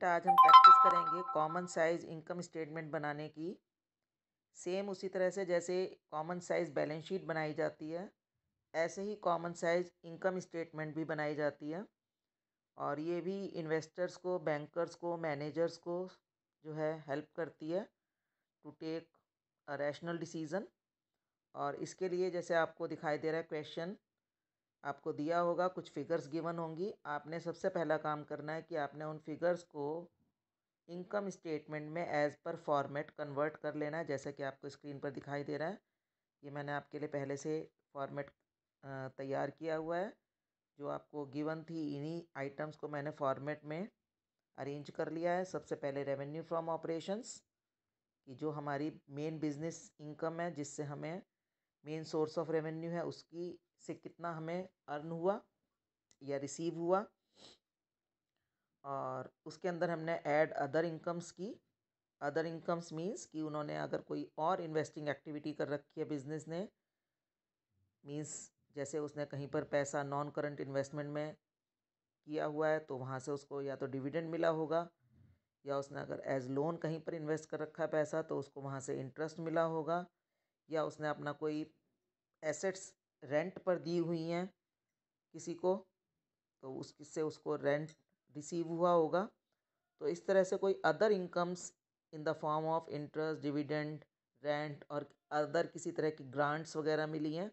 बेटा आज हम प्रैक्टिस करेंगे कॉमन साइज इनकम स्टेटमेंट बनाने की सेम उसी तरह से जैसे कॉमन साइज बैलेंस शीट बनाई जाती है ऐसे ही कॉमन साइज इनकम स्टेटमेंट भी बनाई जाती है और ये भी इन्वेस्टर्स को बैंकर्स को मैनेजर्स को जो है हेल्प करती है to take a rational decision और इसके लिए जैसे आपको दिखाई दे रहा है क्वेश्चन आपको दिया होगा कुछ फ़िगर्स गिवन होंगी आपने सबसे पहला काम करना है कि आपने उन फ़िगर्स को इनकम स्टेटमेंट में एज़ पर फॉर्मेट कन्वर्ट कर लेना है जैसा कि आपको स्क्रीन पर दिखाई दे रहा है ये मैंने आपके लिए पहले से फॉर्मेट तैयार किया हुआ है जो आपको गिवन थी इन्हीं आइटम्स को मैंने फॉर्मेट में अरेंज कर लिया है सबसे पहले रेवेन्यू फ्रॉम ऑपरेशंस कि जो हमारी मेन बिज़नेस इनकम है जिससे हमें मेन सोर्स ऑफ रेवेन्यू है उसकी से कितना हमें अर्न हुआ या रिसीव हुआ और उसके अंदर हमने ऐड अदर इनकम्स की अदर इनकम्स मीन्स कि उन्होंने अगर कोई और इन्वेस्टिंग एक्टिविटी कर रखी है बिजनेस ने मीन्स जैसे उसने कहीं पर पैसा नॉन करंट इन्वेस्टमेंट में किया हुआ है तो वहाँ से उसको या तो डिविडेंड मिला होगा या उसने अगर एज लोन कहीं पर इन्वेस्ट कर रखा है पैसा तो उसको वहाँ से इंटरेस्ट मिला होगा या उसने अपना कोई एसेट्स रेंट पर दी हुई हैं किसी को तो उससे उसको रेंट रिसीव हुआ होगा तो इस तरह से कोई other incomes in the form of interest dividend rent और अदर किसी तरह की ग्रांट्स वगैरह मिली हैं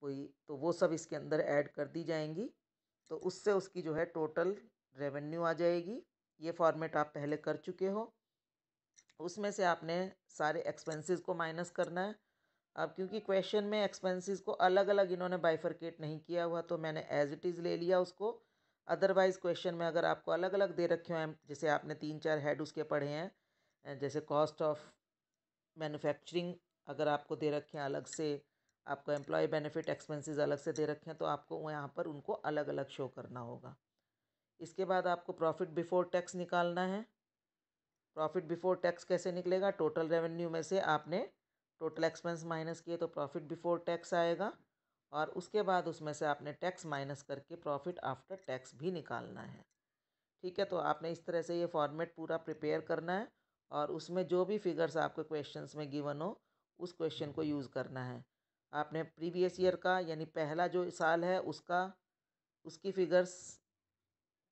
कोई तो वो सब इसके अंदर ऐड कर दी जाएंगी तो उससे उसकी जो है टोटल रेवेन्यू आ जाएगी ये फॉर्मेट आप पहले कर चुके हो उसमें से आपने सारे एक्सपेंसेस को माइनस करना है अब क्योंकि क्वेश्चन में एक्सपेंसेस को अलग अलग इन्होंने बाइफरकेट नहीं किया हुआ तो मैंने एज इट इज़ ले लिया उसको अदरवाइज़ क्वेश्चन में अगर आपको अलग अलग दे रखे हैं जैसे आपने तीन चार हेड उसके पढ़े हैं जैसे कॉस्ट ऑफ मैन्युफैक्चरिंग अगर आपको दे रखे हैं अलग से आपको एम्प्लॉय बेनिफिट एक्सपेंसेस अलग से दे रखे हैं तो आपको यहाँ पर उनको अलग अलग शो करना होगा इसके बाद आपको प्रॉफिट बिफोर टैक्स निकालना है प्रॉफिट बिफोर टैक्स कैसे निकलेगा टोटल रेवेन्यू में से आपने टोटल एक्सपेंस माइनस किए तो प्रॉफिट बिफोर टैक्स आएगा और उसके बाद उसमें से आपने टैक्स माइनस करके प्रॉफिट आफ्टर टैक्स भी निकालना है ठीक है तो आपने इस तरह से ये फॉर्मेट पूरा प्रिपेयर करना है और उसमें जो भी फिगर्स आपके क्वेश्चन में गिवन हो उस क्वेश्चन को यूज़ करना है आपने प्रीवियस ईयर का यानी पहला जो साल है उसका उसकी फिगर्स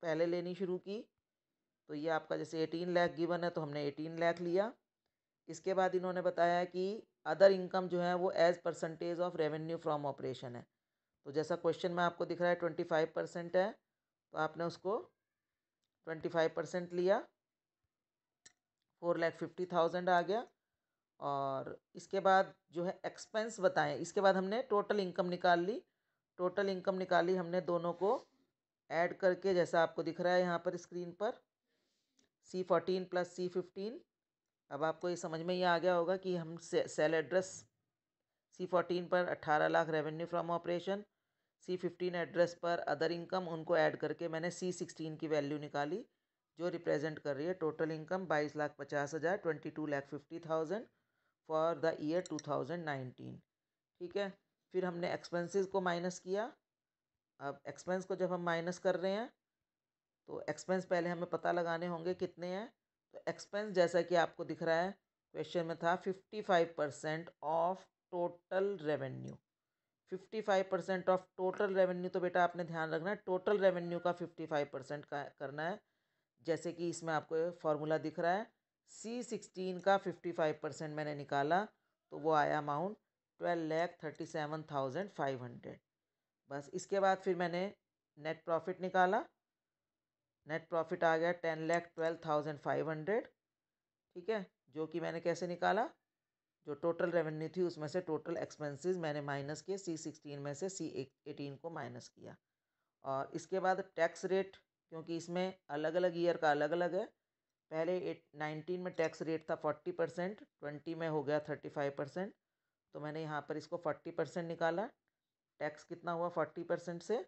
पहले लेनी शुरू की तो ये आपका जैसे एटीन लाख गिवन है तो हमने एटीन लाख लिया इसके बाद इन्होंने बताया कि अदर इनकम जो है वो as percentage of revenue from operation है तो जैसा क्वेश्चन में आपको दिख रहा है ट्वेंटी फाइव परसेंट है तो आपने उसको ट्वेंटी फाइव परसेंट लिया फोर लैख फिफ्टी थाउजेंड आ गया और इसके बाद जो है एक्सपेंस बताएं इसके बाद हमने टोटल इनकम निकाल ली टोटल इनकम निकाली हमने दोनों को ऐड करके जैसा आपको दिख रहा है यहाँ पर स्क्रीन पर C fourteen plus C fifteen अब आपको ये समझ में ही आ गया होगा कि हम सेल एड्रेस सी फोर्टीन पर अट्ठारह lakh revenue from operation C fifteen address पर अदर इनकम उनको ऐड करके मैंने सी सिक्सटीन की वैल्यू निकाली जो रिप्रेजेंट कर रही है टोटल इनकम बाईस लाख पचास हज़ार twenty two lakh fifty thousand for the year two thousand nineteen ठीक है फिर हमने एक्सपेंसेस को माइनस किया अब एक्सपेंस को जब हम माइनस कर रहे हैं तो एक्सपेंस पहले हमें पता लगाने होंगे कितने हैं तो एक्सपेंस जैसा कि आपको दिख रहा है क्वेश्चन में था fifty five percent of total revenue fifty five percent of total revenue तो बेटा आपने ध्यान रखना है टोटल रेवेन्यू का फिफ्टी फाइव परसेंट का करना है जैसे कि इसमें आपको फॉर्मूला दिख रहा है सी सिक्सटीन का फिफ्टी फाइव परसेंट मैंने निकाला तो वो आया amount twelve lakh thirty seven thousand five hundred बस इसके बाद फिर मैंने नेट प्रॉफिट निकाला नेट प्रॉफिट आ गया ten lakh twelve thousand five hundred ठीक है जो कि मैंने कैसे निकाला जो टोटल रेवेन्यू थी उसमें से टोटल एक्सपेंसेस मैंने माइनस किए सी सिक्सटीन में से सी एटीन को माइनस किया और इसके बाद टैक्स रेट क्योंकि इसमें अलग अलग ईयर का अलग अलग है पहले एट नाइनटीन में टैक्स रेट था फोर्टी परसेंट ट्वेंटी में हो गया थर्टी फाइव परसेंट तो मैंने यहाँ पर इसको फोर्टी परसेंट निकाला टैक्स कितना हुआ फोर्टी परसेंट से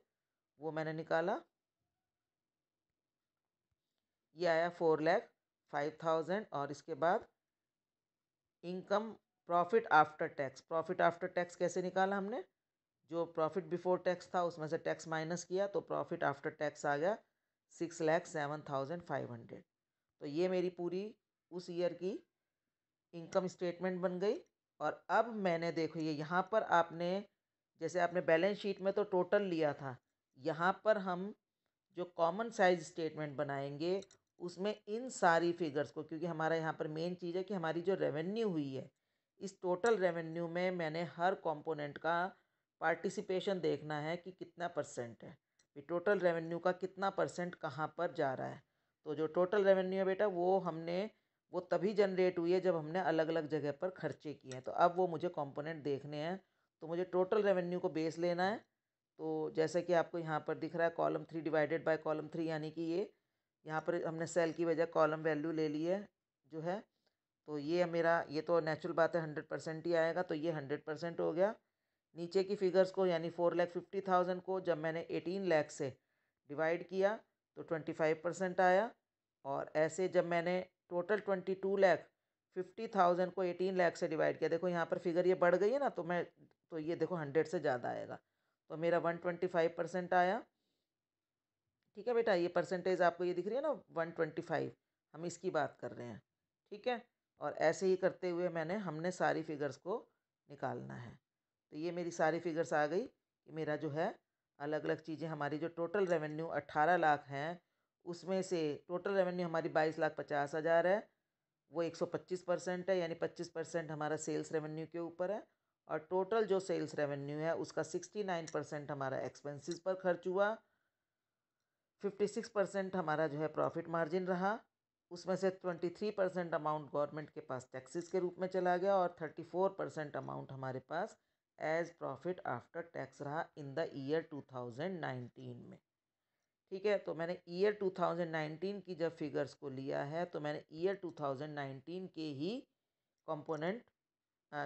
वो मैंने निकाला ये आया फोर लैख फाइव थाउजेंड और इसके बाद income profit after tax profit after tax कैसे निकाला हमने जो प्रॉफिट बिफोर टैक्स था उसमें से टैक्स माइनस किया तो प्रॉफिट आफ्टर टैक्स आ गया six lakh seven thousand five hundred तो ये मेरी पूरी उस ईयर की इनकम स्टेटमेंट बन गई और अब मैंने देखो ये यहाँ पर आपने जैसे आपने बैलेंस शीट में तो टोटल लिया था यहाँ पर हम जो कॉमन साइज स्टेटमेंट बनाएंगे उसमें इन सारी फिगर्स को क्योंकि हमारा यहाँ पर मेन चीज़ है कि हमारी जो रेवेन्यू हुई है इस टोटल रेवेन्यू में मैंने हर कंपोनेंट का पार्टिसिपेशन देखना है कि कितना परसेंट है भी टोटल रेवेन्यू का कितना परसेंट कहाँ पर जा रहा है तो जो टोटल रेवेन्यू है बेटा वो हमने वो तभी जनरेट हुई है जब हमने अलग अलग जगह पर खर्चे किए हैं तो अब वो मुझे कंपोनेंट देखने हैं तो मुझे टोटल रेवेन्यू को बेस लेना है तो जैसे कि आपको यहाँ पर दिख रहा है column three divided by column three यानी कि ये यहाँ पर हमने सेल की वजह कॉलम वैल्यू ले ली है जो है तो ये मेरा ये तो नेचुरल बात है हंड्रेड परसेंट ही आएगा तो ये हंड्रेड परसेंट हो गया नीचे की फिगर्स को यानी फोर लैख फिफ्टी थाउजेंड को जब मैंने एटीन लैख से डिवाइड किया तो ट्वेंटी फाइव परसेंट आया और ऐसे जब मैंने total twenty two lakh fifty thousand को एटीन लैख से डिवाइड किया देखो यहाँ पर फिगर ये बढ़ गई है ना तो मैं तो ये देखो हंड्रेड से ज़्यादा आएगा तो मेरा वन ट्वेंटी फाइव परसेंट आया ठीक है बेटा ये परसेंटेज आपको ये दिख रही है ना वन ट्वेंटी फाइव हम इसकी बात कर रहे हैं ठीक है और ऐसे ही करते हुए मैंने हमने सारी फिगर्स को निकालना है तो ये मेरी सारी फिगर्स आ गई कि मेरा जो है अलग अलग चीज़ें हमारी जो टोटल रेवेन्यू अट्ठारह लाख हैं उसमें से टोटल रेवेन्यू हमारी बाईस लाख पचास हज़ार है वो एक सौ पच्चीस परसेंट है यानी पच्चीस परसेंट हमारा सेल्स रेवेन्यू के ऊपर है और टोटल जो सेल्स रेवेन्यू है उसका सिक्सटी नाइन परसेंट हमारा एक्सपेंसिस पर खर्च हुआ 56 परसेंट हमारा जो है प्रॉफिट मार्जिन रहा उसमें से 23 परसेंट अमाउंट गवर्नमेंट के पास टैक्सेस के रूप में चला गया और 34 परसेंट अमाउंट हमारे पास एज प्रॉफिट आफ्टर टैक्स रहा इन द ईयर 2019 में ठीक है तो मैंने ईयर 2019 की जब फिगर्स को लिया है तो मैंने ईयर 2019 के ही कंपोनेंट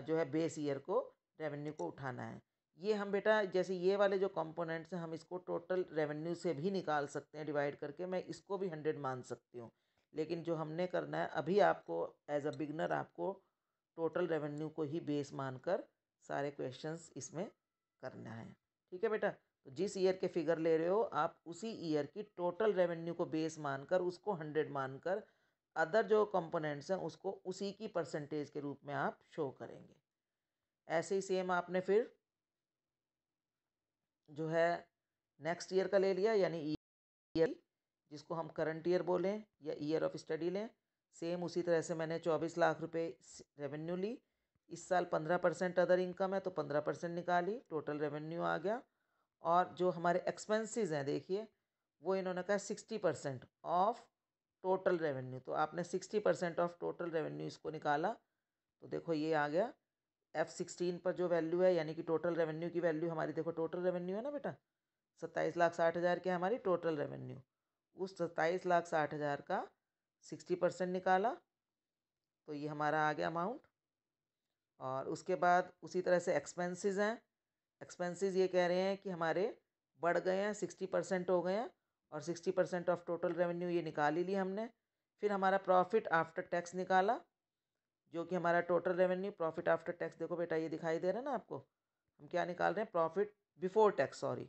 जो है बेस ईयर को रेवेन्यू को उठाना है ये हम बेटा जैसे ये वाले जो कंपोनेंट्स हैं हम इसको टोटल रेवेन्यू से भी निकाल सकते हैं डिवाइड करके मैं इसको भी हंड्रेड मान सकती हूँ लेकिन जो हमने करना है अभी आपको एज अ बिगनर आपको टोटल रेवेन्यू को ही बेस मानकर सारे क्वेश्चंस इसमें करना है ठीक है बेटा तो जिस ईयर के फिगर ले रहे हो आप उसी ईयर की टोटल रेवेन्यू को बेस मानकर उसको हंड्रेड मानकर अदर जो कंपोनेंट्स हैं उसको उसी की परसेंटेज के रूप में आप शो करेंगे ऐसे ही सेम आपने फिर जो है नेक्स्ट ईयर का ले लिया यानी ईयर जिसको हम करंट ईयर बोलें या ईयर ऑफ स्टडी लें सेम उसी तरह से मैंने चौबीस लाख रुपए रेवेन्यू ली इस साल पंद्रह परसेंट अदर इनकम है तो पंद्रह परसेंट निकाली टोटल रेवेन्यू आ गया और जो हमारे एक्सपेंसेस हैं देखिए वो इन्होंने कहा sixty percent of total revenue तो आपने sixty percent of total revenue इसको निकाला तो देखो ये आ गया एफ सिक्सटीन पर जो वैल्यू है यानी कि टोटल रेवेन्यू की वैल्यू हमारी देखो टोटल रेवेन्यू है ना बेटा सत्ताईस लाख साठ हज़ार की हमारी टोटल रेवेन्यू उस सत्ताईस लाख साठ हज़ार का सिक्सटी परसेंट निकाला तो ये हमारा आ गया अमाउंट और उसके बाद उसी तरह से एक्सपेंसेस हैं एक्सपेंसेस ये कह रहे हैं कि हमारे बढ़ गए हैं सिक्सटी परसेंट हो गए हैं और sixty percent of total revenue ये निकाल ही ली हमने फिर हमारा प्रॉफिट आफ्टर टैक्स निकाला जो कि हमारा total revenue profit after tax देखो बेटा ये दिखाई दे रहा है ना आपको हम क्या निकाल रहे हैं profit before tax sorry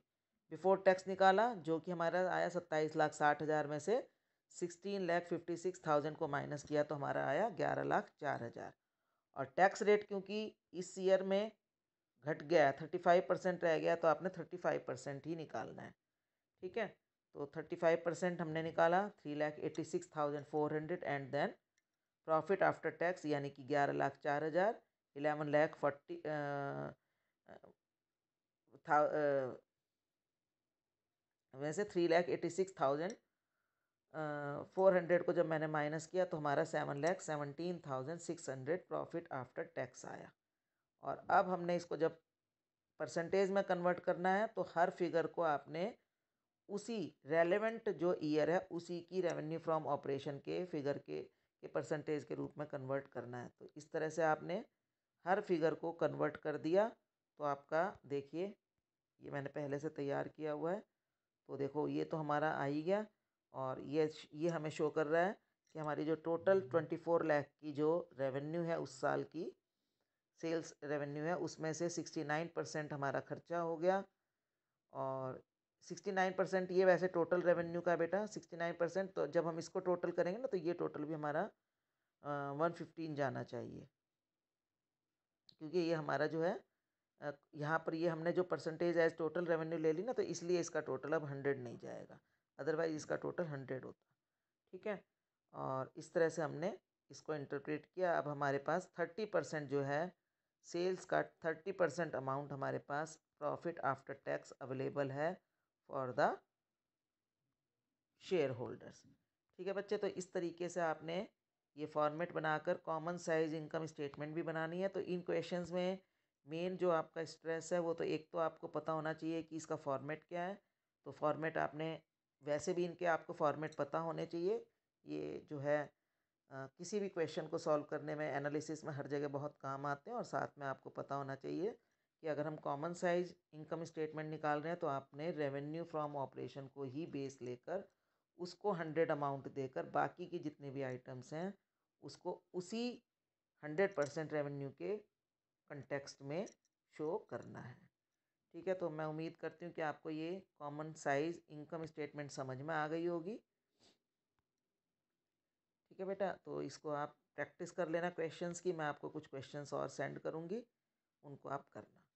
before tax निकाला जो कि हमारा आया सत्ताईस लाख साठ हज़ार में से sixteen lakh fifty six thousand को माइनस किया तो हमारा आया ग्यारह लाख चार हज़ार और टैक्स रेट क्योंकि इस ईयर में घट गया थर्टी फाइव परसेंट रह गया तो आपने थर्टी फाइव परसेंट ही निकालना है ठीक है तो थर्टी फाइव परसेंट हमने निकाला three lakh eighty six thousand four hundred and then profit after tax यानी कि ग्यारह लाख चार हज़ार इलेवन लाख फोर्टी वैसे three lakh eighty six thousand four hundred को जब मैंने माइनस किया तो हमारा seven lakh seventeen thousand six hundred profit after tax आया और अब हमने इसको जब परसेंटेज में कन्वर्ट करना है तो हर फिगर को आपने उसी रेलेवेंट जो ईयर है उसी की रेवेन्यू फ्रॉम ऑपरेशन के फिगर के के परसेंटेज के रूप में कन्वर्ट करना है तो इस तरह से आपने हर फिगर को कन्वर्ट कर दिया तो आपका देखिए ये मैंने पहले से तैयार किया हुआ है तो देखो ये तो हमारा आ ही गया और ये ये हमें शो कर रहा है कि हमारी जो टोटल ट्वेंटी फोर लैख की जो रेवेन्यू है उस साल की सेल्स रेवेन्यू है उसमें से सिक्सटी नाइन परसेंट हमारा खर्चा हो गया और सिक्सटी नाइन परसेंट ये वैसे टोटल रेवेन्यू का बेटा सिक्सटी नाइन परसेंट तो जब हम इसको टोटल करेंगे ना तो ये टोटल भी हमारा वन फिफ्टीन जाना चाहिए क्योंकि ये हमारा जो है यहाँ पर ये हमने जो परसेंटेज एज टोटल रेवेन्यू ले ली ना तो इसलिए इसका टोटल अब हंड्रेड नहीं जाएगा अदरवाइज इसका टोटल हंड्रेड होता ठीक है और इस तरह से हमने इसको इंटरप्रेट किया अब हमारे पास थर्टी परसेंट जो है सेल्स का थर्टी परसेंट अमाउंट हमारे पास प्रॉफिट आफ्टर टैक्स अवेलेबल है फॉर द शेयर होल्डर्स ठीक है बच्चे तो इस तरीके से आपने ये फॉर्मेट बनाकर कॉमन साइज इनकम स्टेटमेंट भी बनानी है तो इन क्वेश्चन में मेन जो आपका स्ट्रेस है वो तो एक तो आपको पता होना चाहिए कि इसका फॉर्मेट क्या है तो फॉर्मेट आपने वैसे भी इनके आपको फॉर्मेट पता होने चाहिए ये जो है आ, किसी भी क्वेश्चन को सॉल्व करने में एनालिसिस में हर जगह बहुत काम आते हैं और साथ में आपको पता होना चाहिए कि अगर हम कॉमन साइज इनकम स्टेटमेंट निकाल रहे हैं तो आपने रेवेन्यू फ्रॉम ऑपरेशन को ही बेस लेकर उसको हंड्रेड अमाउंट देकर बाकी के जितने भी आइटम्स हैं उसको उसी हंड्रेड परसेंट रेवेन्यू के कंटेक्सट में शो करना है ठीक है तो मैं उम्मीद करती हूँ कि आपको ये कॉमन साइज इनकम स्टेटमेंट समझ में आ गई होगी ठीक है बेटा तो इसको आप प्रैक्टिस कर लेना क्वेश्चंस की मैं आपको कुछ क्वेश्चंस और सेंड करूँगी उनको आप करना